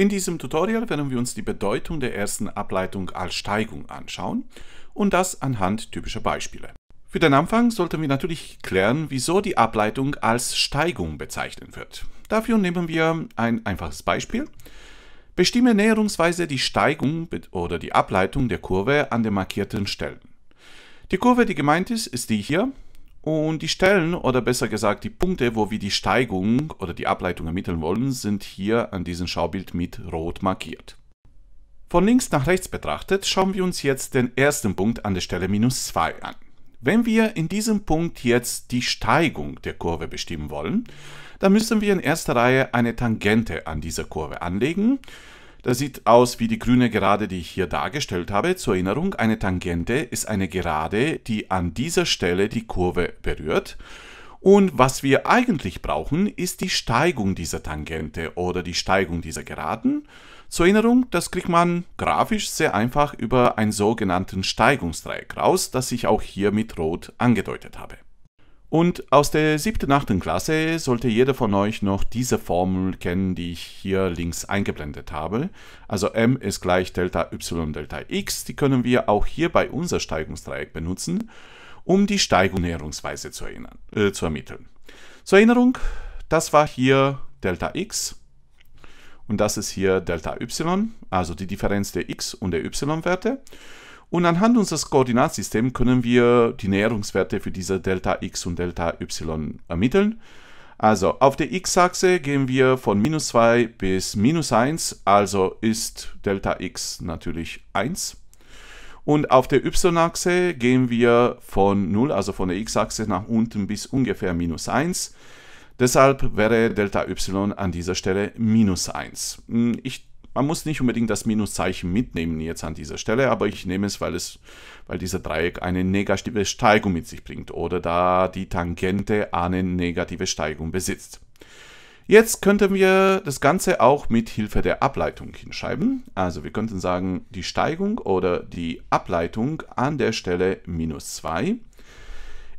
In diesem Tutorial werden wir uns die Bedeutung der ersten Ableitung als Steigung anschauen und das anhand typischer Beispiele. Für den Anfang sollten wir natürlich klären, wieso die Ableitung als Steigung bezeichnet wird. Dafür nehmen wir ein einfaches Beispiel. Bestimme näherungsweise die Steigung oder die Ableitung der Kurve an den markierten Stellen. Die Kurve, die gemeint ist, ist die hier. Und die Stellen oder besser gesagt die Punkte, wo wir die Steigung oder die Ableitung ermitteln wollen, sind hier an diesem Schaubild mit rot markiert. Von links nach rechts betrachtet schauen wir uns jetzt den ersten Punkt an der Stelle minus 2 an. Wenn wir in diesem Punkt jetzt die Steigung der Kurve bestimmen wollen, dann müssen wir in erster Reihe eine Tangente an dieser Kurve anlegen. Das sieht aus wie die grüne Gerade, die ich hier dargestellt habe. Zur Erinnerung, eine Tangente ist eine Gerade, die an dieser Stelle die Kurve berührt. Und was wir eigentlich brauchen, ist die Steigung dieser Tangente oder die Steigung dieser Geraden. Zur Erinnerung, das kriegt man grafisch sehr einfach über einen sogenannten Steigungsdreieck raus, das ich auch hier mit Rot angedeutet habe. Und aus der siebten, achten Klasse sollte jeder von euch noch diese Formel kennen, die ich hier links eingeblendet habe. Also m ist gleich Delta y Delta x. Die können wir auch hier bei unser Steigungsdreieck benutzen, um die Steigungsnäherungsweise zu, erinnern, äh, zu ermitteln. Zur Erinnerung, das war hier Delta x und das ist hier Delta y, also die Differenz der x und der y-Werte. Und anhand unseres Koordinatsystems können wir die Näherungswerte für diese Delta x und Delta y ermitteln. Also auf der x-Achse gehen wir von minus 2 bis minus 1, also ist Delta x natürlich 1. Und auf der y-Achse gehen wir von 0, also von der x-Achse nach unten bis ungefähr minus 1. Deshalb wäre Delta y an dieser Stelle minus 1. Ich man muss nicht unbedingt das Minuszeichen mitnehmen jetzt an dieser Stelle, aber ich nehme es, weil es, weil dieser Dreieck eine negative Steigung mit sich bringt oder da die Tangente eine negative Steigung besitzt. Jetzt könnten wir das Ganze auch mit Hilfe der Ableitung hinschreiben. Also wir könnten sagen, die Steigung oder die Ableitung an der Stelle minus 2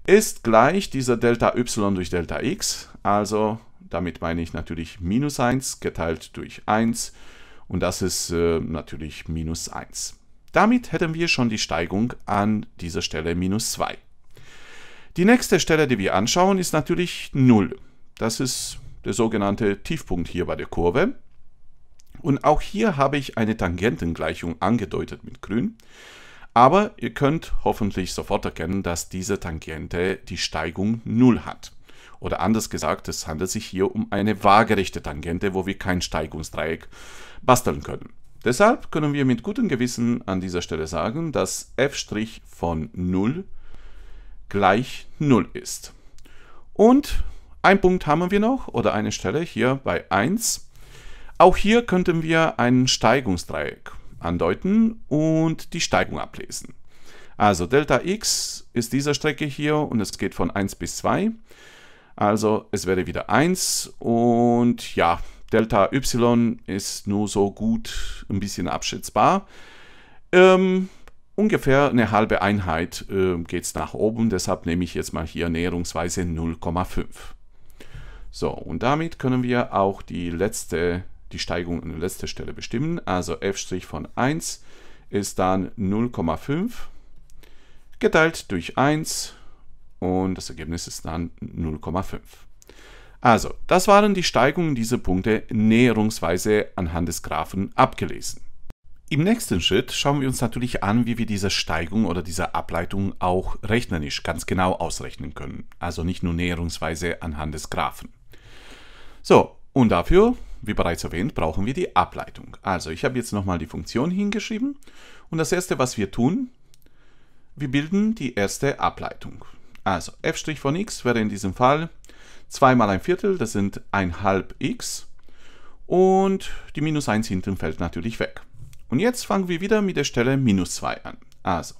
ist gleich dieser Delta y durch Delta x. Also damit meine ich natürlich minus 1 geteilt durch 1 und das ist äh, natürlich minus 1. Damit hätten wir schon die Steigung an dieser Stelle minus 2. Die nächste Stelle, die wir anschauen, ist natürlich 0. Das ist der sogenannte Tiefpunkt hier bei der Kurve. Und auch hier habe ich eine Tangentengleichung angedeutet mit grün. Aber ihr könnt hoffentlich sofort erkennen, dass diese Tangente die Steigung 0 hat. Oder anders gesagt, es handelt sich hier um eine waagerechte Tangente, wo wir kein Steigungsdreieck basteln können. Deshalb können wir mit gutem Gewissen an dieser Stelle sagen, dass f' von 0 gleich 0 ist. Und ein Punkt haben wir noch oder eine Stelle hier bei 1. Auch hier könnten wir ein Steigungsdreieck andeuten und die Steigung ablesen. Also Delta x ist diese Strecke hier und es geht von 1 bis 2. Also es wäre wieder 1 und ja, Delta Y ist nur so gut ein bisschen abschätzbar. Ähm, ungefähr eine halbe Einheit äh, geht es nach oben, deshalb nehme ich jetzt mal hier näherungsweise 0,5. So, und damit können wir auch die letzte, die Steigung an der letzten Stelle bestimmen. Also f' von 1 ist dann 0,5 geteilt durch 1 und das Ergebnis ist dann 0,5. Also, das waren die Steigungen dieser Punkte näherungsweise anhand des Graphen abgelesen. Im nächsten Schritt schauen wir uns natürlich an, wie wir diese Steigung oder diese Ableitung auch rechnerisch ganz genau ausrechnen können. Also nicht nur näherungsweise anhand des Graphen. So, und dafür, wie bereits erwähnt, brauchen wir die Ableitung. Also ich habe jetzt nochmal die Funktion hingeschrieben und das erste, was wir tun, wir bilden die erste Ableitung. Also f' von x wäre in diesem Fall 2 mal ein Viertel, das sind 1 halb x. Und die minus 1 hinten fällt natürlich weg. Und jetzt fangen wir wieder mit der Stelle minus 2 an. Also,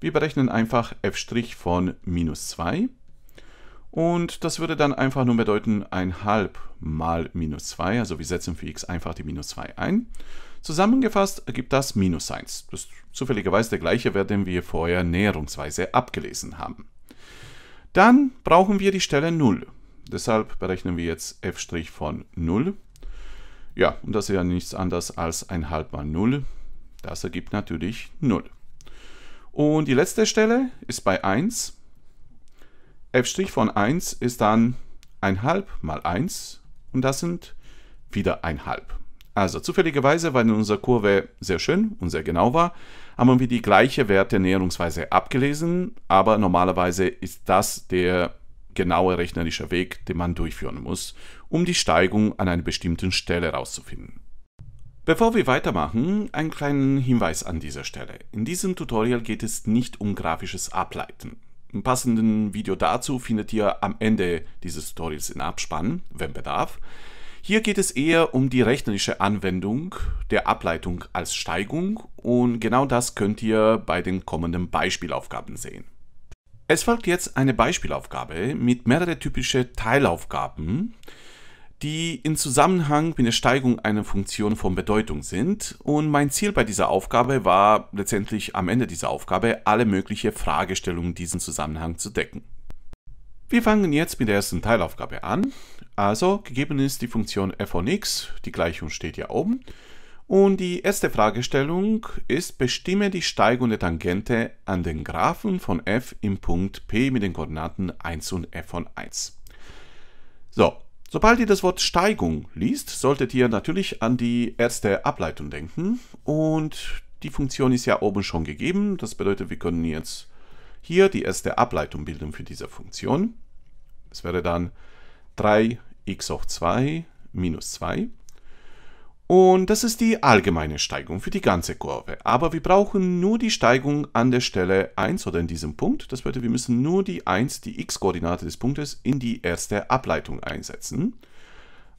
wir berechnen einfach f' von minus 2. Und das würde dann einfach nur bedeuten, 1 halb mal minus 2, also wir setzen für x einfach die minus 2 ein. Zusammengefasst ergibt das minus 1. Das ist zufälligerweise der gleiche Wert, den wir vorher näherungsweise abgelesen haben. Dann brauchen wir die Stelle 0. Deshalb berechnen wir jetzt f' von 0. Ja, und das ist ja nichts anderes als ein halb mal 0. Das ergibt natürlich 0. Und die letzte Stelle ist bei 1. f' von 1 ist dann 1,5 mal 1 und das sind wieder 1,5. Also zufälligerweise, weil unsere Kurve sehr schön und sehr genau war, haben wir die gleiche näherungsweise abgelesen, aber normalerweise ist das der genaue rechnerische Weg, den man durchführen muss, um die Steigung an einer bestimmten Stelle herauszufinden. Bevor wir weitermachen, einen kleinen Hinweis an dieser Stelle. In diesem Tutorial geht es nicht um grafisches Ableiten. Ein passenden Video dazu findet ihr am Ende dieses Tutorials in Abspann, wenn Bedarf. Hier geht es eher um die rechnerische Anwendung der Ableitung als Steigung und genau das könnt ihr bei den kommenden Beispielaufgaben sehen. Es folgt jetzt eine Beispielaufgabe mit mehreren typischen Teilaufgaben, die im Zusammenhang mit der Steigung einer Funktion von Bedeutung sind. Und mein Ziel bei dieser Aufgabe war letztendlich am Ende dieser Aufgabe alle möglichen Fragestellungen in diesem Zusammenhang zu decken. Wir fangen jetzt mit der ersten Teilaufgabe an. Also, gegeben ist die Funktion f von x, die Gleichung steht ja oben. Und die erste Fragestellung ist, bestimme die Steigung der Tangente an den Graphen von f im Punkt P mit den Koordinaten 1 und f von 1. So, sobald ihr das Wort Steigung liest, solltet ihr natürlich an die erste Ableitung denken. Und die Funktion ist ja oben schon gegeben, das bedeutet, wir können jetzt hier die erste Ableitung bilden für diese Funktion. Das wäre dann 3x hoch 2 minus 2. Und das ist die allgemeine Steigung für die ganze Kurve. Aber wir brauchen nur die Steigung an der Stelle 1 oder in diesem Punkt. Das bedeutet, wir müssen nur die 1, die x-Koordinate des Punktes, in die erste Ableitung einsetzen.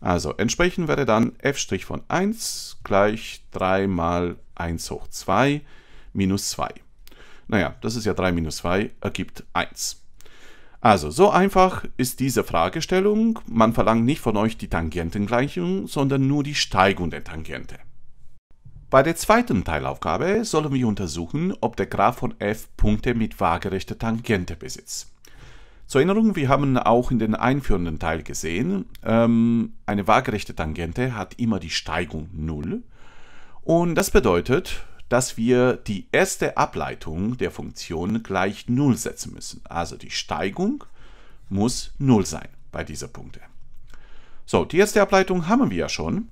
Also entsprechend wäre dann f' von 1 gleich 3 mal 1 hoch 2 minus 2. Naja, das ist ja 3 minus 2, ergibt 1. Also, so einfach ist diese Fragestellung. Man verlangt nicht von euch die Tangentengleichung, sondern nur die Steigung der Tangente. Bei der zweiten Teilaufgabe sollen wir untersuchen, ob der Graph von f Punkte mit waagerechter Tangente besitzt. Zur Erinnerung, wir haben auch in den einführenden Teil gesehen, ähm, eine waagerechte Tangente hat immer die Steigung 0. Und das bedeutet, dass wir die erste Ableitung der Funktion gleich 0 setzen müssen. Also die Steigung muss 0 sein bei dieser Punkte. So, die erste Ableitung haben wir ja schon.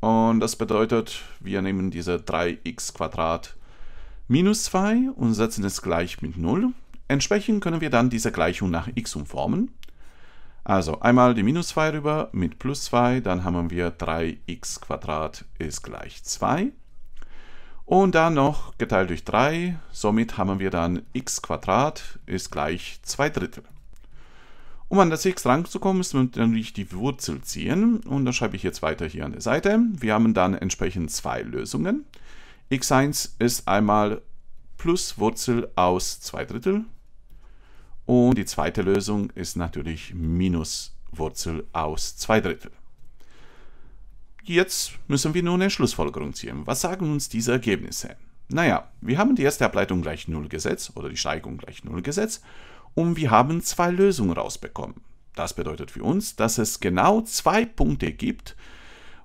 Und das bedeutet, wir nehmen diese 3x minus 2 und setzen es gleich mit 0. Entsprechend können wir dann diese Gleichung nach x umformen. Also einmal die minus 2 rüber mit plus 2, dann haben wir 3x ist gleich 2. Und dann noch geteilt durch 3. Somit haben wir dann x ist gleich 2 Drittel. Um an das x ranzukommen, müssen wir natürlich die Wurzel ziehen. Und das schreibe ich jetzt weiter hier an der Seite. Wir haben dann entsprechend zwei Lösungen. x1 ist einmal plus Wurzel aus 2 Drittel. Und die zweite Lösung ist natürlich minus Wurzel aus 2 Drittel. Jetzt müssen wir nun eine Schlussfolgerung ziehen. Was sagen uns diese Ergebnisse? Naja, wir haben die erste Ableitung gleich 0 gesetzt oder die Steigung gleich 0 gesetzt und wir haben zwei Lösungen rausbekommen. Das bedeutet für uns, dass es genau zwei Punkte gibt,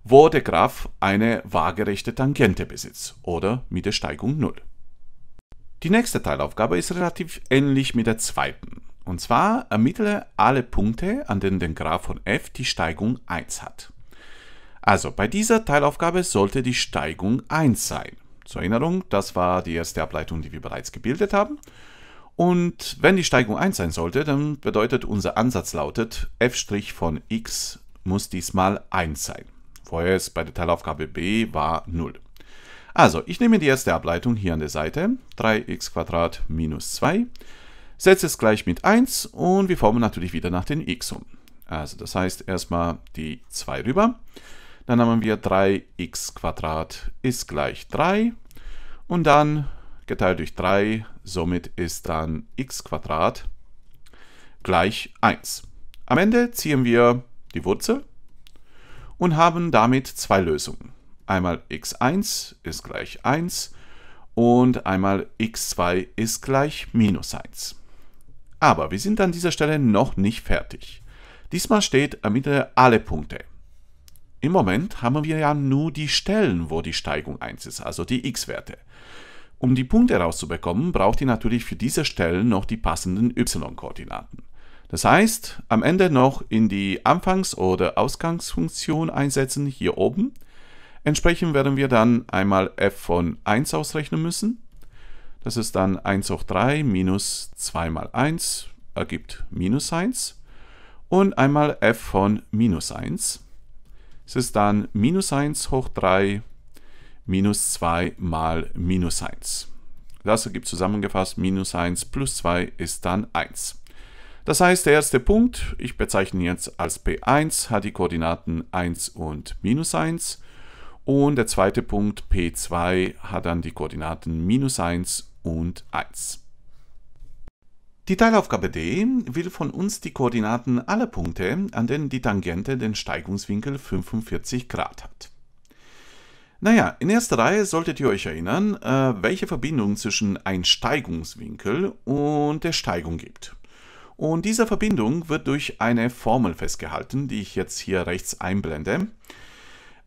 wo der Graph eine waagerechte Tangente besitzt oder mit der Steigung 0. Die nächste Teilaufgabe ist relativ ähnlich mit der zweiten. Und zwar ermittle alle Punkte, an denen der Graph von f die Steigung 1 hat. Also bei dieser Teilaufgabe sollte die Steigung 1 sein. Zur Erinnerung, das war die erste Ableitung, die wir bereits gebildet haben. Und wenn die Steigung 1 sein sollte, dann bedeutet unser Ansatz lautet, f' von x muss diesmal 1 sein. Vorher ist bei der Teilaufgabe b war 0. Also, ich nehme die erste Ableitung hier an der Seite, 3x minus 2, setze es gleich mit 1 und wir formen natürlich wieder nach den x um. Also das heißt erstmal die 2 rüber. Dann haben wir 3x ist gleich 3 und dann geteilt durch 3, somit ist dann x gleich 1. Am Ende ziehen wir die Wurzel und haben damit zwei Lösungen. Einmal x1 ist gleich 1 und einmal x2 ist gleich minus 1. Aber wir sind an dieser Stelle noch nicht fertig. Diesmal steht am Ende alle Punkte. Im Moment haben wir ja nur die Stellen, wo die Steigung 1 ist, also die x-Werte. Um die Punkte herauszubekommen, braucht ihr natürlich für diese Stellen noch die passenden y-Koordinaten. Das heißt, am Ende noch in die Anfangs- oder Ausgangsfunktion einsetzen, hier oben. Entsprechend werden wir dann einmal f von 1 ausrechnen müssen. Das ist dann 1 hoch 3 minus 2 mal 1, ergibt minus 1. Und einmal f von minus 1. Es ist dann minus 1 hoch 3 minus 2 mal minus 1. Das ergibt zusammengefasst minus 1 plus 2 ist dann 1. Das heißt, der erste Punkt, ich bezeichne jetzt als P1, hat die Koordinaten 1 und minus 1. Und der zweite Punkt P2 hat dann die Koordinaten minus 1 und 1. Die Teilaufgabe D will von uns die Koordinaten aller Punkte, an denen die Tangente den Steigungswinkel 45 Grad hat. Naja, in erster Reihe solltet ihr euch erinnern, äh, welche Verbindung zwischen ein Steigungswinkel und der Steigung gibt. Und diese Verbindung wird durch eine Formel festgehalten, die ich jetzt hier rechts einblende.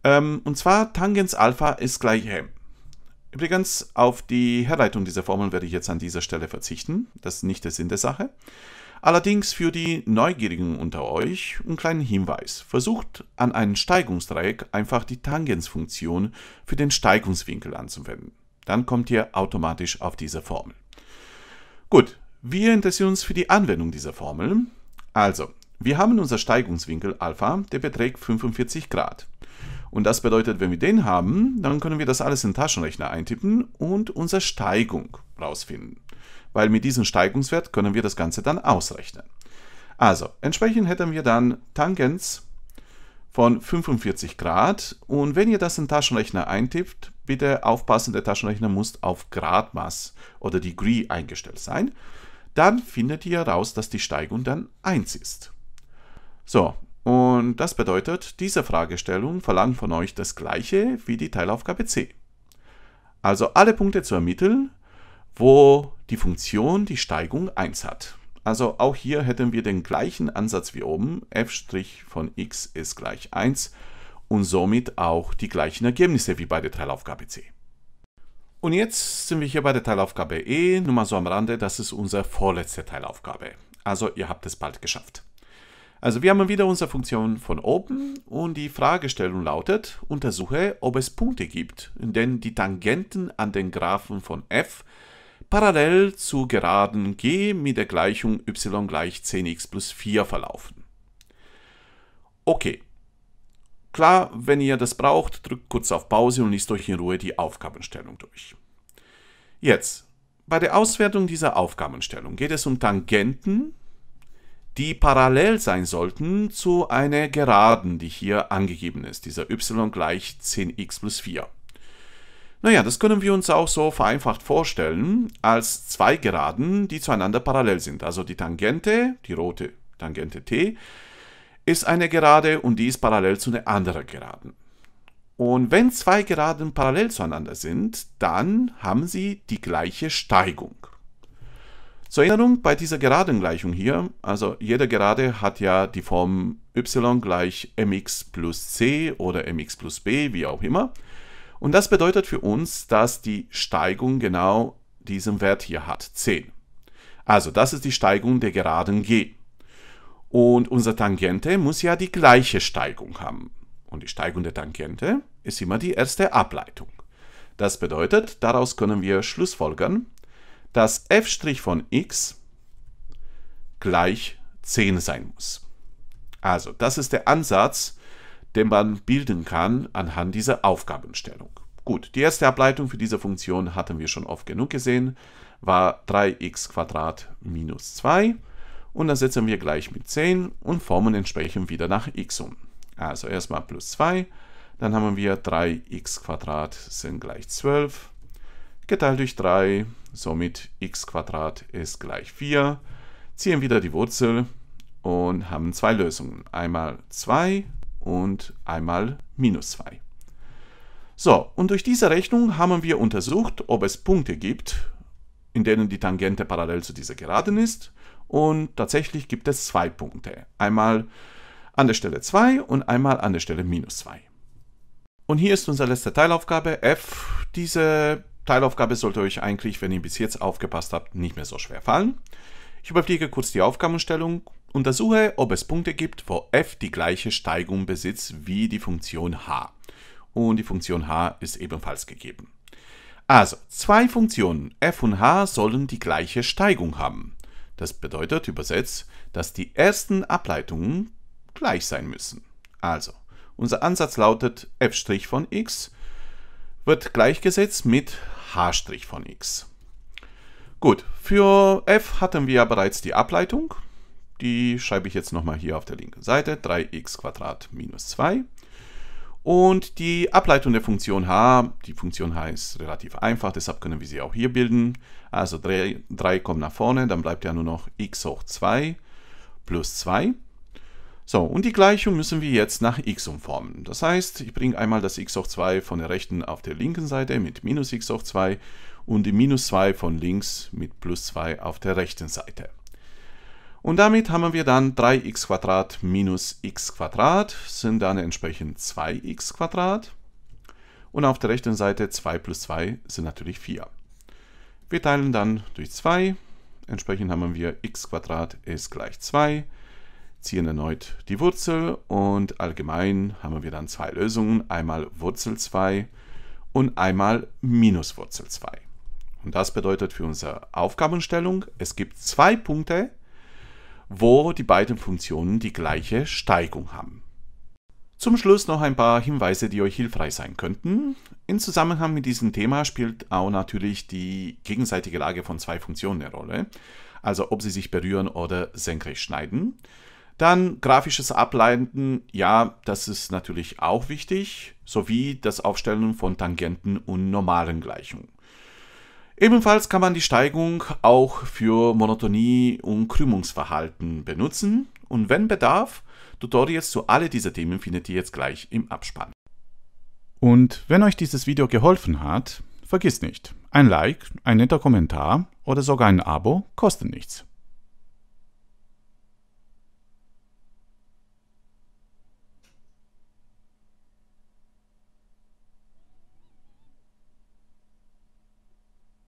Ähm, und zwar Tangens Alpha ist gleich m. Übrigens, auf die Herleitung dieser Formeln werde ich jetzt an dieser Stelle verzichten. Das ist nicht der Sinn der Sache. Allerdings für die Neugierigen unter euch einen kleinen Hinweis. Versucht an einem Steigungsdreieck einfach die Tangensfunktion für den Steigungswinkel anzuwenden. Dann kommt ihr automatisch auf diese Formel. Gut, wir interessieren uns für die Anwendung dieser Formel. Also, wir haben unser Steigungswinkel Alpha, der beträgt 45 Grad. Und das bedeutet, wenn wir den haben, dann können wir das alles in den Taschenrechner eintippen und unsere Steigung rausfinden. Weil mit diesem Steigungswert können wir das Ganze dann ausrechnen. Also, entsprechend hätten wir dann Tangens von 45 Grad. Und wenn ihr das in den Taschenrechner eintippt, bitte aufpassen, der Taschenrechner muss auf Gradmaß oder Degree eingestellt sein. Dann findet ihr heraus, dass die Steigung dann 1 ist. So, und das bedeutet, diese Fragestellung verlangt von euch das gleiche wie die Teilaufgabe C. Also alle Punkte zu ermitteln, wo die Funktion die Steigung 1 hat. Also auch hier hätten wir den gleichen Ansatz wie oben. f' von x ist gleich 1 und somit auch die gleichen Ergebnisse wie bei der Teilaufgabe C. Und jetzt sind wir hier bei der Teilaufgabe E, nur mal so am Rande, das ist unsere vorletzte Teilaufgabe. Also ihr habt es bald geschafft. Also wir haben wieder unsere Funktion von oben und die Fragestellung lautet, untersuche, ob es Punkte gibt, in denen die Tangenten an den Graphen von f parallel zu geraden g mit der Gleichung y gleich 10x plus 4 verlaufen. Okay. Klar, wenn ihr das braucht, drückt kurz auf Pause und liest euch in Ruhe die Aufgabenstellung durch. Jetzt, bei der Auswertung dieser Aufgabenstellung geht es um Tangenten die parallel sein sollten zu einer Geraden, die hier angegeben ist, dieser y gleich 10x plus 4. Naja, das können wir uns auch so vereinfacht vorstellen, als zwei Geraden, die zueinander parallel sind. Also die Tangente, die rote Tangente t, ist eine Gerade und die ist parallel zu einer anderen Geraden. Und wenn zwei Geraden parallel zueinander sind, dann haben sie die gleiche Steigung. Zur Erinnerung, bei dieser geraden Gleichung hier, also jede Gerade hat ja die Form y gleich mx plus c oder mx plus b, wie auch immer. Und das bedeutet für uns, dass die Steigung genau diesen Wert hier hat, 10. Also das ist die Steigung der geraden g. Und unsere Tangente muss ja die gleiche Steigung haben. Und die Steigung der Tangente ist immer die erste Ableitung. Das bedeutet, daraus können wir schlussfolgern, dass f' von x gleich 10 sein muss. Also, das ist der Ansatz, den man bilden kann anhand dieser Aufgabenstellung. Gut, die erste Ableitung für diese Funktion hatten wir schon oft genug gesehen, war 3x minus 2 und dann setzen wir gleich mit 10 und formen entsprechend wieder nach x um. Also erstmal plus 2, dann haben wir 3x sind gleich 12 geteilt durch 3, somit x ist gleich 4. Ziehen wieder die Wurzel und haben zwei Lösungen, einmal 2 und einmal minus 2. So, und durch diese Rechnung haben wir untersucht, ob es Punkte gibt, in denen die Tangente parallel zu dieser Geraden ist. Und tatsächlich gibt es zwei Punkte. Einmal an der Stelle 2 und einmal an der Stelle minus 2. Und hier ist unsere letzte Teilaufgabe f. Diese Teilaufgabe sollte euch eigentlich, wenn ihr bis jetzt aufgepasst habt, nicht mehr so schwer fallen. Ich überfliege kurz die Aufgabenstellung, untersuche, ob es Punkte gibt, wo f die gleiche Steigung besitzt wie die Funktion h. Und die Funktion h ist ebenfalls gegeben. Also, zwei Funktionen f und h sollen die gleiche Steigung haben. Das bedeutet übersetzt, dass die ersten Ableitungen gleich sein müssen. Also, unser Ansatz lautet f' von x wird gleichgesetzt mit h' von x. Gut, für f hatten wir ja bereits die Ableitung. Die schreibe ich jetzt nochmal hier auf der linken Seite. 3x minus 2. Und die Ableitung der Funktion h, die Funktion h ist relativ einfach, deshalb können wir sie auch hier bilden. Also 3, 3 kommt nach vorne, dann bleibt ja nur noch x hoch 2 plus 2. So, und die Gleichung müssen wir jetzt nach x umformen. Das heißt, ich bringe einmal das x hoch 2 von der rechten auf der linken Seite mit minus x hoch 2 und die minus 2 von links mit plus 2 auf der rechten Seite. Und damit haben wir dann 3x minus x sind dann entsprechend 2x und auf der rechten Seite 2 plus 2 sind natürlich 4. Wir teilen dann durch 2, entsprechend haben wir x ist gleich 2 ziehen erneut die Wurzel und allgemein haben wir dann zwei Lösungen, einmal Wurzel 2 und einmal minus Wurzel 2. Und das bedeutet für unsere Aufgabenstellung, es gibt zwei Punkte, wo die beiden Funktionen die gleiche Steigung haben. Zum Schluss noch ein paar Hinweise, die euch hilfreich sein könnten. Im Zusammenhang mit diesem Thema spielt auch natürlich die gegenseitige Lage von zwei Funktionen eine Rolle, also ob sie sich berühren oder senkrecht schneiden. Dann grafisches Ableiten, ja, das ist natürlich auch wichtig, sowie das Aufstellen von Tangenten und normalen Gleichungen. Ebenfalls kann man die Steigung auch für Monotonie und Krümmungsverhalten benutzen und wenn Bedarf, Tutorials zu alle dieser Themen findet ihr jetzt gleich im Abspann. Und wenn euch dieses Video geholfen hat, vergiss nicht, ein Like, ein netter Kommentar oder sogar ein Abo kosten nichts.